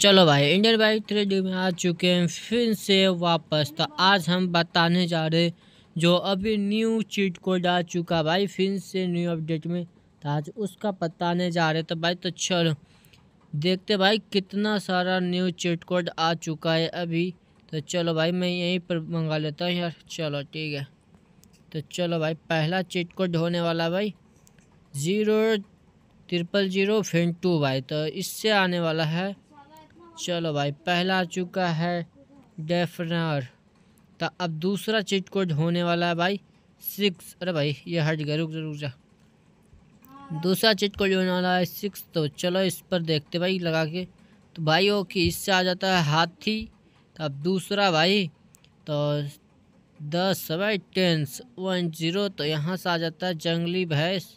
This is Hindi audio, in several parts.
चलो भाई इंडियन बाइक थ्री में आ चुके हैं फिर से वापस तो आज हम बताने जा रहे जो अभी न्यू चीट कोड आ चुका भाई फिर से न्यू अपडेट में तो आज उसका बताने जा रहे तो भाई तो चलो देखते भाई कितना सारा न्यू चीट कोड आ चुका है अभी तो चलो भाई मैं यहीं पर मंगा लेता हूँ यार चलो ठीक है तो चलो भाई पहला चीट कोड होने वाला भाई ज़ीरो ट्रिपल जीरो फिन टू भाई तो इससे आने वाला है चलो भाई पहला आ चुका है डेफनर तो अब दूसरा चीट कोड होने वाला है भाई सिक्स अरे भाई ये हट गया रुक रुक जा दूसरा चीट कोड होने वाला है सिक्स तो चलो इस पर देखते भाई लगा के तो भाई ओके इससे आ जाता है हाथी तो अब दूसरा भाई तो दस बाई टेंस वन जीरो तो यहाँ से आ जाता है जंगली भैंस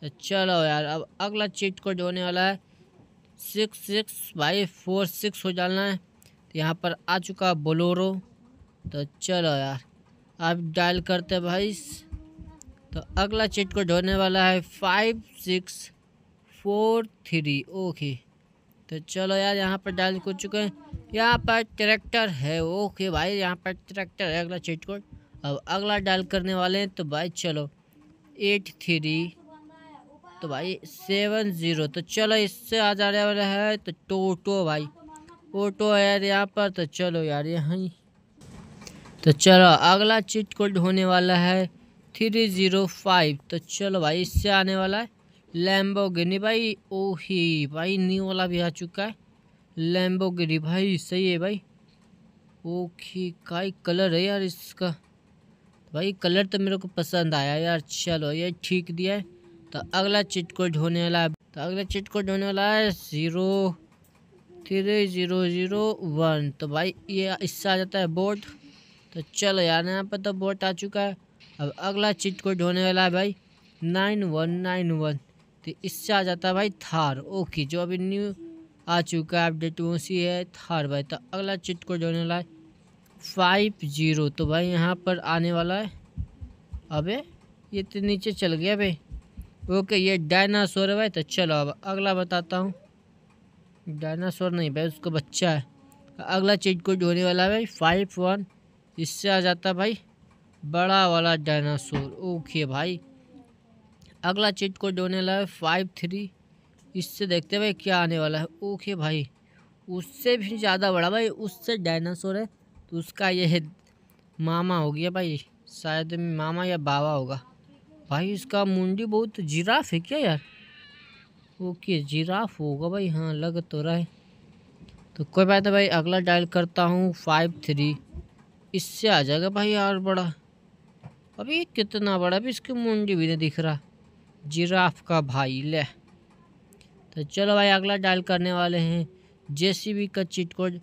तो चलो यार अब अगला चीट कोड होने वाला है six six by four six हो जाना है तो यहाँ पर आ चुका बोलोरो तो चलो यार अब डायल करते भाई तो अगला चीट को ढोने वाला है five six four three okay तो चलो यार यहाँ पर डायल कर चुके हैं यहाँ पर ट्रैक्टर है ओके भाई यहाँ पर ट्रैक्टर है अगला चीट को अब अगला डायल करने वाले हैं तो भाई चलो एट थ्री तो भाई सेवन ज़ीरो तो चलो इससे आ जाने वाला है तो टोटो भाई ऑटो है यार यहाँ पर तो चलो यार यहाँ तो चलो अगला चिट कोड होने वाला है थ्री ज़ीरो फाइव तो चलो भाई इससे आने वाला है लैम्बो गिनी भाई ओही भाई न्यू वाला भी आ चुका है लैम्बो गिनी भाई सही है भाई ओके का कलर है यार इसका भाई कलर तो मेरे को पसंद आया यार चलो ये ठीक दिया है तो अगला चिट कोड होने वाला है तो अगला चिट कोड होने वाला है zero three zero zero one तो भाई ये इससे आ जाता है बोट तो चलो यार यहाँ पर तो बोट आ चुका है अब अगला चिट कोड होने वाला है भाई नाइन वन नाइन वन तो इससे आ जाता है भाई थार ओके जो अभी न्यू आ चुका है अपडेट उसी है थार भाई तो अगला चिट कोड होने वाला है फाइव जीरो तो भाई यहाँ पर आने वाला है अबे ये तो नीचे चल गया भाई ओके ये डायनासोर है भाई तो चलो अब अगला बताता हूँ डायनासोर नहीं भाई उसको बच्चा है अगला चीज को होने वाला है भाई फाइव वन इससे आ जाता भाई बड़ा वाला डायनासोर ओके भाई अगला चीज को ढोने वाला है फाइव थ्री इससे देखते हैं भाई क्या आने वाला है ओके भाई उससे भी ज़्यादा बड़ा भाई उससे डायनासोर है तो उसका यह मामा हो गया भाई शायद मामा या बाबा होगा भाई इसका मुंडी बहुत जिराफ है क्या यार ओके जिराफ होगा भाई हाँ लग तो रहा है तो कोई बात नहीं भाई अगला डायल करता हूँ फाइव थ्री इससे आ जाएगा भाई और बड़ा अभी कितना बड़ा अभी इसकी मुंडी भी नहीं दिख रहा जिराफ का भाई ले तो चलो भाई अगला डायल करने वाले हैं जे का cheat code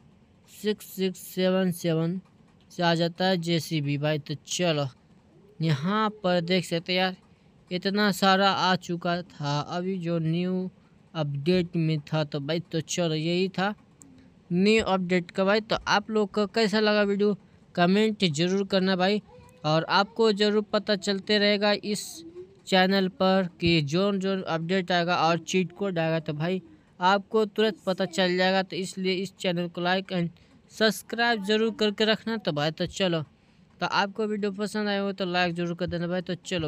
six six seven seven से आ जाता है जे भाई तो चलो यहाँ पर देख सकते यार इतना सारा आ चुका था अभी जो न्यू अपडेट में था तो भाई तो चलो यही था न्यू अपडेट का भाई तो आप लोग का कैसा लगा वीडियो कमेंट ज़रूर करना भाई और आपको ज़रूर पता चलते रहेगा इस चैनल पर कि जोन जोन अपडेट आएगा और चीट कोड आएगा तो भाई आपको तुरंत पता चल जाएगा तो इसलिए इस चैनल को लाइक एंड सब्सक्राइब ज़रूर करके रखना तो भाई तो चलो तो आपको वीडियो पसंद आए हो तो लाइक जरूर कर देना भाई तो चलो